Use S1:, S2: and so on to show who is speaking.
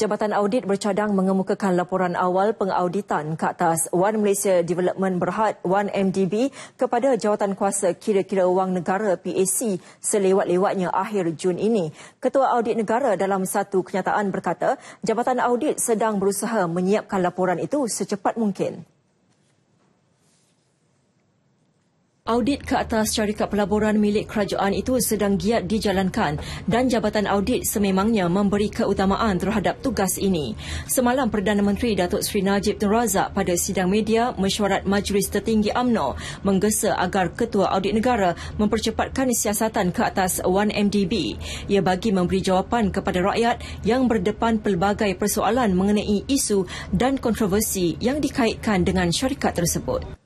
S1: Jabatan Audit bercadang mengemukakan laporan awal pengauditan ke atas One Malaysia Development Berhad 1MDB kepada jawatan kuasa kira-kira wang negara PAC selewat-lewatnya akhir Jun ini. Ketua Audit Negara dalam satu kenyataan berkata, Jabatan Audit sedang berusaha menyiapkan laporan itu secepat mungkin. audit ke atas syarikat pelaburan milik kerajaan itu sedang giat dijalankan dan Jabatan Audit sememangnya memberi keutamaan terhadap tugas ini. Semalam Perdana Menteri Datuk Seri Najib Tun Razak pada sidang media mesyuarat Majlis Tertinggi AMNO menggesa agar Ketua Audit Negara mempercepatkan siasatan ke atas 1MDB. Ia bagi memberi jawapan kepada rakyat yang berdepan pelbagai persoalan mengenai isu dan kontroversi yang dikaitkan dengan syarikat tersebut.